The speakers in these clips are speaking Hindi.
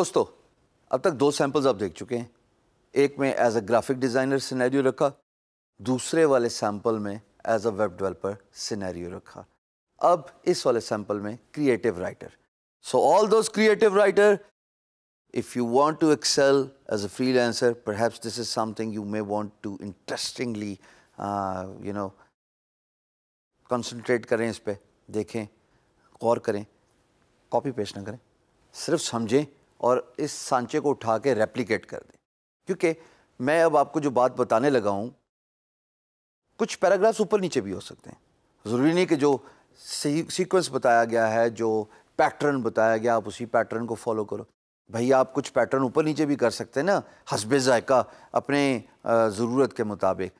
दोस्तों अब तक दो सैंपल्स आप देख चुके हैं एक में as a graphic designer scenario रखा दूसरे वाले सैंपल में as a web developer scenario रखा अब इस वाले सैंपल में creative writer so all those creative writer if you want to excel as a freelancer, perhaps this is something you may want to interestingly, uh, you know, concentrate करें इस पर देखें गौर करें कॉपी पेश ना करें सिर्फ समझें और इस सांचे को उठा के रेप्लीकेट कर दें क्योंकि मैं अब आपको जो बात बताने लगा हूँ कुछ पैराग्राफ्स ऊपर नीचे भी हो सकते हैं ज़रूरी नहीं कि जो सीक्वेंस बताया गया है जो पैटर्न बताया गया आप उसी पैटर्न को फॉलो करो भैया आप कुछ पैटर्न ऊपर नीचे भी कर सकते हैं ना हसब जायका अपने ज़रूरत के मुताबिक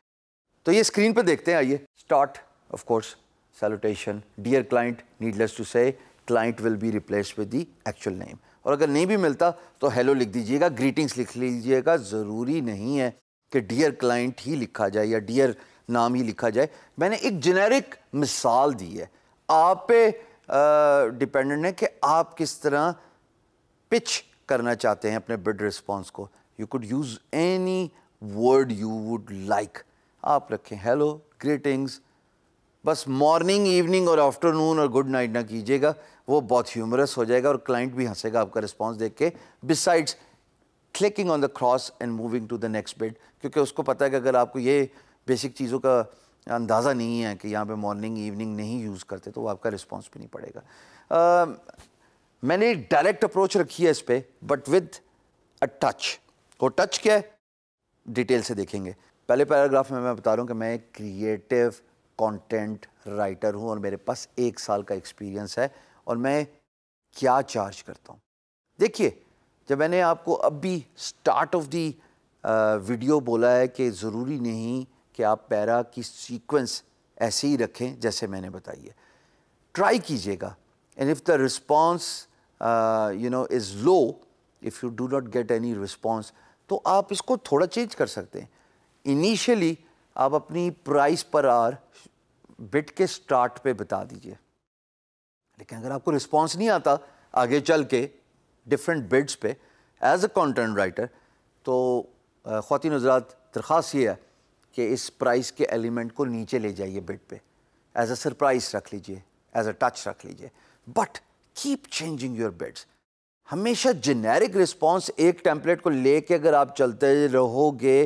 तो ये स्क्रीन पर देखते हैं आइए start of course salutation dear client needless to say client will be replace with the actual name और अगर नहीं भी मिलता तो हेलो लिख दीजिएगा ग्रीटिंग्स लिख लीजिएगा ज़रूरी नहीं है कि डियर क्लाइंट ही लिखा जाए या डियर नाम ही लिखा जाए मैंने एक जेनेरिक मिसाल दी है आप पे डिपेंडेंट है कि आप किस तरह पिच करना चाहते हैं अपने बिड रिस्पॉन्स को you could use any word you would like आप रखें हेलो ग्रीटिंग्स बस मॉर्निंग इवनिंग और आफ्टरनून और गुड नाइट ना कीजिएगा वो बहुत ह्यूमरस हो जाएगा और क्लाइंट भी हंसेगा आपका रिस्पॉन्स देख के besides clicking on the cross and moving to the next bid क्योंकि उसको पता है कि अगर आपको ये बेसिक चीज़ों का अंदाज़ा नहीं है कि यहाँ पे मॉर्निंग इवनिंग नहीं यूज़ करते तो वो आपका रिस्पॉन्स भी नहीं पड़ेगा uh, मैंने एक डायरेक्ट अप्रोच रखी है इस पर बट विद अ टच वो टच क्या है डिटेल से देखेंगे पहले पैराग्राफ में मैं बता रहा हूँ कि मैं क्रिएटिव कंटेंट राइटर हूं और मेरे पास एक साल का एक्सपीरियंस है और मैं क्या चार्ज करता हूं देखिए जब मैंने आपको अब भी स्टार्ट ऑफ दी वीडियो बोला है कि ज़रूरी नहीं कि आप पैरा की सीक्वेंस ऐसे ही रखें जैसे मैंने बताई है ट्राई कीजिएगा and if the response you know is low if you do not get any response तो आप इसको थोड़ा चेंज कर सकते हैं इनिशियली आप अपनी प्राइस पर आर बिट के स्टार्ट पे बता दीजिए लेकिन अगर आपको रिस्पॉन्स नहीं आता आगे चल के डिफरेंट बिट्स पे एज तो, अ कॉन्टेंट राइटर तो ख़वान हजरात दरख्वास ये है कि इस प्राइस के एलिमेंट को नीचे ले जाइए बिट पे एज अ सरप्राइज रख लीजिए एज अ टच रख लीजिए but keep changing your bids हमेशा जेनेरिक रिस्पॉन्स एक टेम्पलेट को लेके अगर आप चलते रहोगे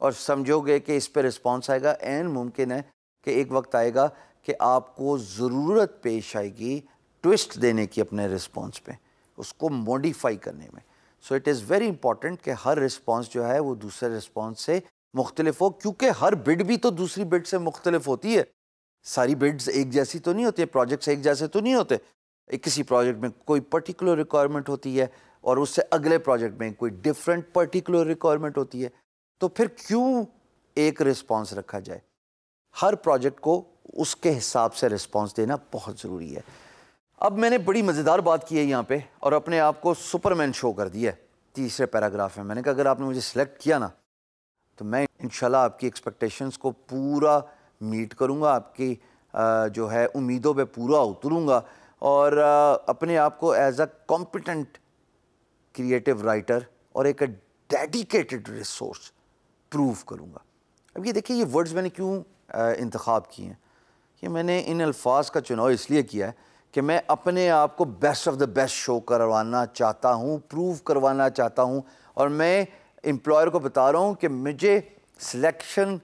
और समझोगे कि इस पर रिस्पॉन्स आएगा एन मुमकिन है कि एक वक्त आएगा कि आपको ज़रूरत पेश आएगी ट्विस्ट देने की अपने रिस्पॉन्स पे उसको मॉडिफाई करने में so it is very important कि हर रिस्पॉन्स जो है वो दूसरे रिस्पॉन्स से मुख्तलिफ हो क्योंकि हर बिड भी तो दूसरी बिड से मुख्तलिफ होती है सारी बिड्स एक जैसी तो नहीं होती है प्रोजेक्ट्स एक जैसे तो नहीं होते किसी प्रोजेक्ट में कोई पर्टिकुलर रिक्वायरमेंट होती है और उससे अगले प्रोजेक्ट में कोई डिफरेंट पर्टिकुलर रिक्वायरमेंट होती है तो फिर क्यों एक रिस्पॉन्स रखा जाए हर प्रोजेक्ट को उसके हिसाब से रिस्पॉन्स देना बहुत ज़रूरी है अब मैंने बड़ी मज़ेदार बात की है यहाँ पे और अपने आप को सुपरमैन शो कर दिया है तीसरे पैराग्राफ में मैंने कहा अगर आपने मुझे सिलेक्ट किया ना तो मैं इन आपकी एक्सपेक्टेशंस को पूरा मीट करूँगा आपकी जो है उम्मीदों पे पूरा उतरूँगा और अपने आप को as a competent creative writer और एक डेडिकेटेड रिसोर्स प्रूव करूँगा अब ये देखिए ये वर्ड्स मैंने क्यों इंतखब किए हैं कि मैंने इन अल्फाज का चुनाव इसलिए किया है कि मैं अपने आप को best of the best show करवाना चाहता हूँ प्रूव करवाना चाहता हूँ और मैं एम्प्लॉयर को बता रहा हूँ कि मुझे सिलेक्शन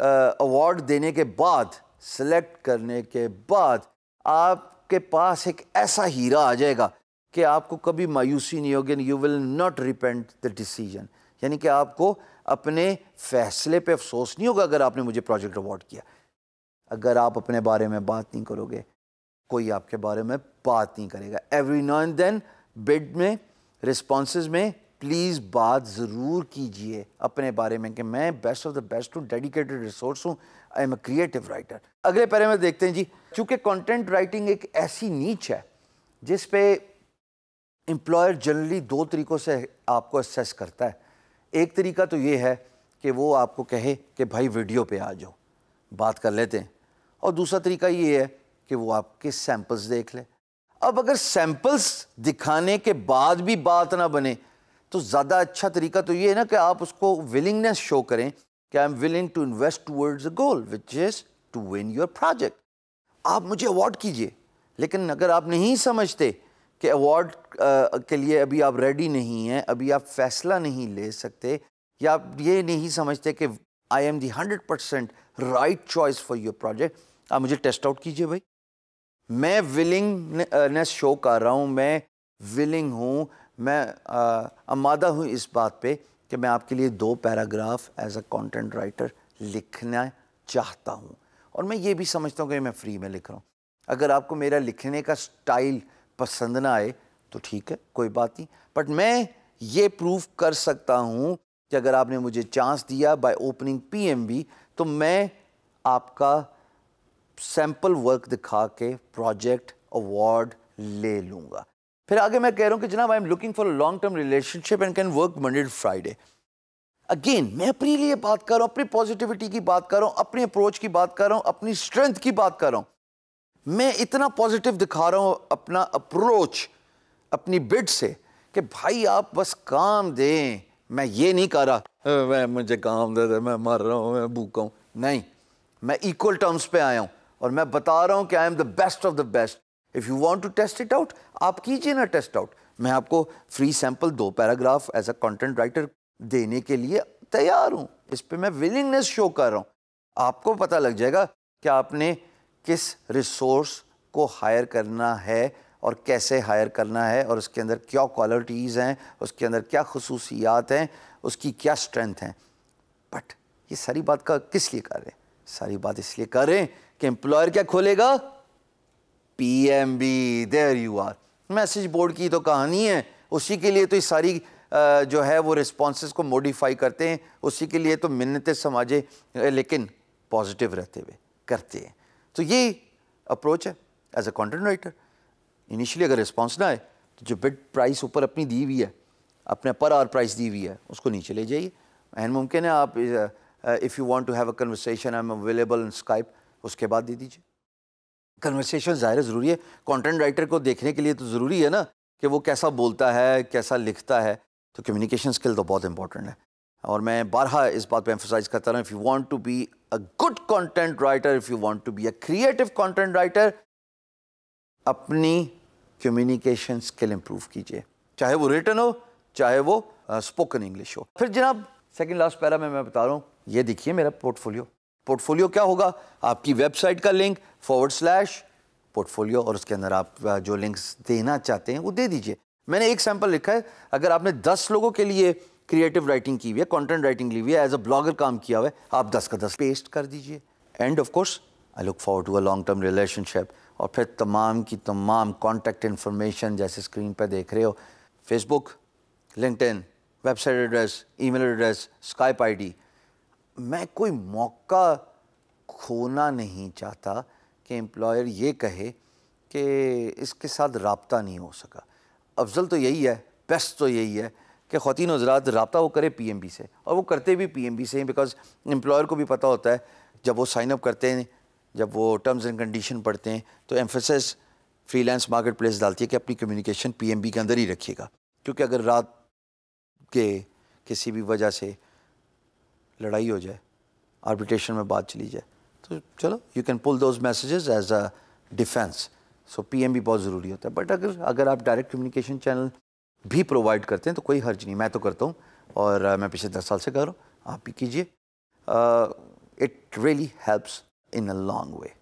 अवार्ड देने के बाद सेलेक्ट करने के बाद आपके पास एक ऐसा हीरा आ जाएगा कि आपको कभी मायूसी नहीं होगी you will not repent the decision यानी कि आपको अपने फैसले पे अफसोस नहीं होगा अगर आपने मुझे प्रोजेक्ट अवार्ड किया अगर आप अपने बारे में बात नहीं करोगे कोई आपके बारे में बात नहीं करेगा every now and then bid में रिस्पॉन्स में प्लीज़ बात ज़रूर कीजिए अपने बारे में कि मैं बेस्ट ऑफ द बेस्ट हूँ डेडिकेटेड रिसोर्स हूँ I am a creative writer अगले पैरे में देखते हैं जी चूँकि कंटेंट राइटिंग एक ऐसी नीच है जिस पे एम्प्लॉयर जनरली दो तरीक़ों से आपको असेस करता है एक तरीका तो ये है कि वो आपको कहे कि भाई वीडियो पे आ जाओ बात कर लेते हैं और दूसरा तरीका ये है कि वो आपके सैंपल्स देख ले अब अगर सैंपल्स दिखाने के बाद भी बात ना बने तो ज़्यादा अच्छा तरीका तो ये है ना कि आप उसको विलिंगनेस शो करें कि I am willing to invest towards a goal which is to win your project आप मुझे अवार्ड कीजिए लेकिन अगर आप नहीं समझते कि अवार्ड uh, के लिए अभी आप रेडी नहीं हैं अभी आप फैसला नहीं ले सकते या आप ये नहीं समझते कि I am the hundred percent right choice for your project आप मुझे टेस्ट आउट कीजिए भाई मैं विलिंगनेस शो uh, कर रहा हूँ मैं विलिंग हूँ मैं uh, आमादा हूँ इस बात पे कि मैं आपके लिए दो paragraph as a content writer लिखना चाहता हूँ और मैं ये भी समझता हूँ कि मैं फ्री में लिख रहा हूँ अगर आपको मेरा लिखने का स्टाइल पसंद ना आए तो ठीक है कोई बात नहीं बट मैं ये प्रूव कर सकता हूँ कि अगर आपने मुझे चांस दिया बाय ओपनिंग पीएमबी तो मैं आपका सैंपल वर्क दिखा के प्रोजेक्ट अवार्ड ले लूँगा फिर आगे मैं कह रहा हूँ कि जनाब I am looking for long term relationship and can work Monday to Friday again मैं अपने लिए बात कर रहा हूँ अपनी पॉजिटिविटी की बात कर रहा हूँ अपनी अप्रोच की बात कर रहा हूँ अपनी स्ट्रेंथ की बात कर रहा हूँ मैं इतना पॉजिटिव दिखा रहा हूँ अपना अप्रोच अपनी बिड से कि भाई आप बस काम दें मैं ये नहीं कर रहा मैं मुझे काम दे दे मैं मर रहा हूँ मैं भूखा हूँ नहीं मैं इक्वल टर्म्स पे आया हूँ और मैं बता रहा हूँ कि I am the best of the best if you want to test it out आप कीजिए ना टेस्ट आउट मैं आपको फ्री सैंपल दो paragraph as a content writer देने के लिए तैयार हूँ इस पर मैं विलिंगनेस शो कर रहा हूँ आपको पता लग जाएगा कि आपने किस रिसोर्स को हायर करना है और कैसे हायर करना है और उसके अंदर क्या क्वालिटीज़ हैं उसके अंदर क्या खसूसियात हैं उसकी क्या स्ट्रेंथ हैं बट ये सारी बात का किस लिए कर रहे हैं सारी बात इसलिए कर रहे हैं कि एम्प्लॉयर क्या खोलेगा P M B there your message board की तो कहानी है उसी के लिए तो ये सारी जो है वो रिस्पॉन्स को मॉडिफाई करते हैं उसी के लिए तो मिन्नतें समाजें लेकिन पॉजिटिव रहते हुए करते हैं तो ये अप्रोच है as a content writer initially अगर रिस्पॉन्स ना आए तो जो बिड प्राइस ऊपर अपनी दी हुई है अपने पर आर प्राइस दी हुई है उसको नीचे ले जाइए एंड मुमकिन है आप if you want to have a conversation I am available in Skype उसके बाद दे दीजिए कन्वर्सेशन ज़ाहिर ज़रूरी है कंटेंट राइटर को देखने के लिए तो ज़रूरी है ना कि वो कैसा बोलता है कैसा लिखता है तो कम्युनिकेशन स्किल तो बहुत इंपॉर्टेंट है और मैं बारहा इस बात पे एम्फोसाइज करता रहा if you want to be a good content writer if you want to be a creative content writer अपनी कम्युनिकेशन स्किल इंप्रूव कीजिए चाहे वो रिटर्न हो चाहे वो स्पोकन uh, इंग्लिश हो फिर जनाब सेकेंड लास्ट पैरा में मैं बता रहा हूँ ये देखिए मेरा पोर्टफोलियो पोर्टफोलियो क्या होगा आपकी वेबसाइट का लिंक फॉरवर्ड स्लैश पोर्टफोलियो और उसके अंदर आप जो लिंक्स देना चाहते हैं वो दे दीजिए मैंने एक सैंपल लिखा है अगर आपने दस लोगों के लिए क्रिएटिव राइटिंग की हुई है कॉन्टेंट राइटिंग ली हुई है एज अ ब्लॉगर काम किया हुआ है आप दस का दस पेस्ट कर दीजिए and of course I look for to a long term relationship और फिर तमाम की तमाम कॉन्टैक्ट इन्फॉर्मेशन जैसे स्क्रीन पर देख रहे हो Facebook LinkedIn website address mail address Skype ID मैं कोई मौका खोना नहीं चाहता कि एम्प्लॉयर ये कहे कि इसके साथ रबता नहीं हो सका अफजल तो यही है बेस्ट तो यही है कि ख़वान हजरात रबता वो करें पी एम बी से और वो करते भी पी एम बी से बिकॉज एम्प्लॉयर को भी पता होता है जब वो साइन अप करते हैं जब वो टर्म्स एंड कंडीशन पढ़ते हैं तो एम्फोसिस फ्रीलांस मार्केट प्लेस डालती है कि अपनी कम्युनिकेशन पी एम बी के अंदर ही रखिएगा क्योंकि अगर रात के किसी भी वजह से लड़ाई हो जाए आर्बिट्रेशन में बात चली जाए तो चलो you can pull those messages as a defence so P M B बहुत ज़रूरी होता है बट अगर अगर आप डायरेक्ट कम्युनिकेशन चैनल भी प्रोवाइड करते हैं तो कोई हर्ज नहीं मैं तो करता हूँ और मैं पिछले दस साल से कर रहा हूँ आप भी कीजिए it really helps in a long way